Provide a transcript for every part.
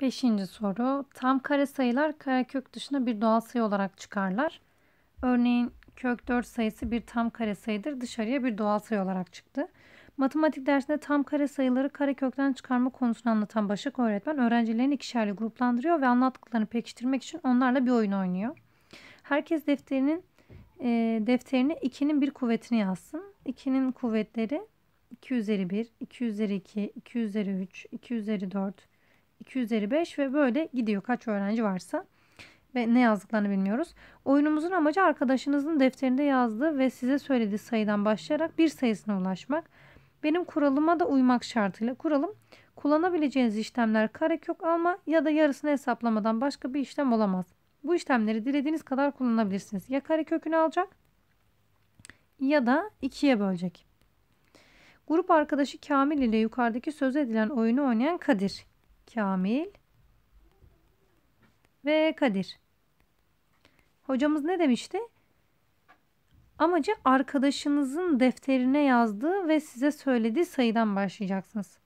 Beşinci soru. Tam kare sayılar karekök dışında bir doğal sayı olarak çıkarlar. Örneğin kök 4 sayısı bir tam kare sayıdır. Dışarıya bir doğal sayı olarak çıktı. Matematik dersinde tam kare sayıları karekökten çıkarma konusunu anlatan Başak öğretmen öğrencilerini ikişerli gruplandırıyor ve anlattıklarını pekiştirmek için onlarla bir oyun oynuyor. Herkes defterinin e, defterine 2'nin bir kuvvetini yazsın. 2'nin kuvvetleri 2 üzeri 1, 2 üzeri 2, 2 üzeri 3, 2 üzeri 4, 2 üzeri 5 ve böyle gidiyor kaç öğrenci varsa ve ne yazdıklarını bilmiyoruz. Oyunumuzun amacı arkadaşınızın defterinde yazdığı ve size söylediği sayıdan başlayarak bir sayısına ulaşmak. Benim kuralıma da uymak şartıyla kuralım kullanabileceğiniz işlemler karekök alma ya da yarısını hesaplamadan başka bir işlem olamaz. Bu işlemleri dilediğiniz kadar kullanabilirsiniz. Ya karekökünü alacak ya da ikiye bölecek. Grup arkadaşı Kamil ile yukarıdaki söz edilen oyunu oynayan Kadir. Kamil ve Kadir. Hocamız ne demişti? Amacı arkadaşınızın defterine yazdığı ve size söylediği sayıdan başlayacaksınız.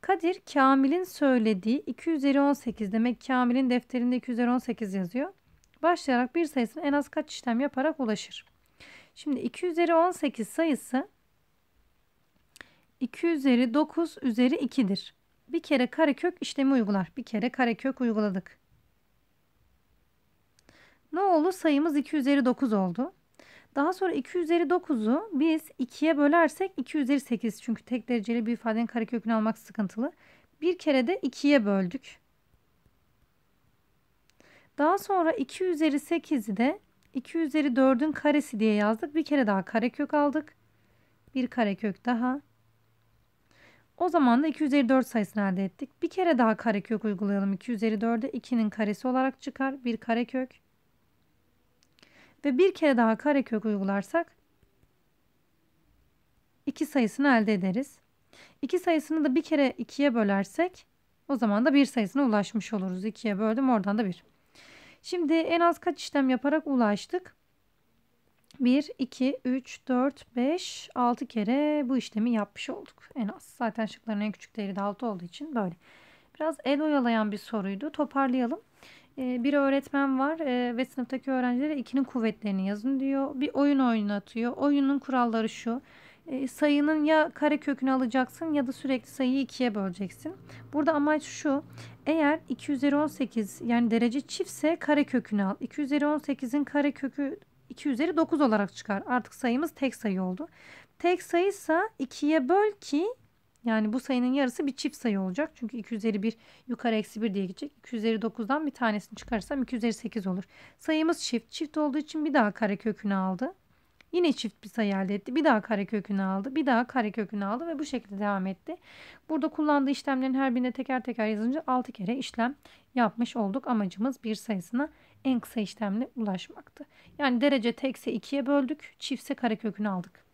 Kadir Kamil'in söylediği 2 demek Kamil'in defterinde 2 yazıyor. Başlayarak bir sayısına en az kaç işlem yaparak ulaşır? Şimdi 2 üzeri 18 sayısı 2 üzeri 9 üzeri 2'dir bir kere karekök işlemi uygular. Bir kere karekök uyguladık. Ne oldu? Sayımız 2 üzeri 9 oldu. Daha sonra 2 üzeri 9'u biz 2'ye bölersek 2 üzeri 8. Çünkü tek dereceli bir ifadenin karekökünü almak sıkıntılı. Bir kere de 2'ye böldük. Daha sonra 2 üzeri 8'i de 2 üzeri 4'ün karesi diye yazdık. Bir kere daha karekök aldık. Bir karekök daha. O zaman da 2 sayısını elde ettik. Bir kere daha karekök uygulayalım. 2 üzeri 2'nin karesi olarak çıkar. 1 karekök. Ve bir kere daha karekök uygularsak 2 sayısını elde ederiz. 2 sayısını da bir kere 2'ye bölersek o zaman da 1 sayısına ulaşmış oluruz. 2'ye böldüm oradan da 1. Şimdi en az kaç işlem yaparak ulaştık? 1, 2, 3, 4, 5, 6 kere bu işlemi yapmış olduk en az. Zaten şıkların en küçük değeri de 6 olduğu için böyle. Biraz el oyalayan bir soruydu. Toparlayalım. Ee, bir öğretmen var ee, ve sınıftaki öğrencilere ikinin kuvvetlerini yazın diyor. Bir oyun oynatıyor. Oyunun kuralları şu. Ee, sayının ya kare kökünü alacaksın ya da sürekli sayıyı ikiye böleceksin. Burada amaç şu. Eğer 2 üzeri 18 yani derece çiftse kare kökünü al. 2 üzeri 18'in kare kökü 2 üzeri 9 olarak çıkar. Artık sayımız tek sayı oldu. Tek sayıysa 2'ye böl ki yani bu sayının yarısı bir çift sayı olacak. Çünkü 2 üzeri 1 yukarı eksi 1 diye gidecek. 2 üzeri 9'dan bir tanesini çıkarsam 2 üzeri 8 olur. Sayımız çift. Çift olduğu için bir daha kare kökünü aldı. Yine çift bir sayı elde etti. Bir daha kare kökünü aldı. Bir daha kare kökünü aldı ve bu şekilde devam etti. Burada kullandığı işlemlerin her birine teker teker yazınca 6 kere işlem yapmış olduk. Amacımız bir sayısına en kısa işlemle ulaşmaktı. Yani derece tekse 2'ye böldük, çiftse karekökünü aldık.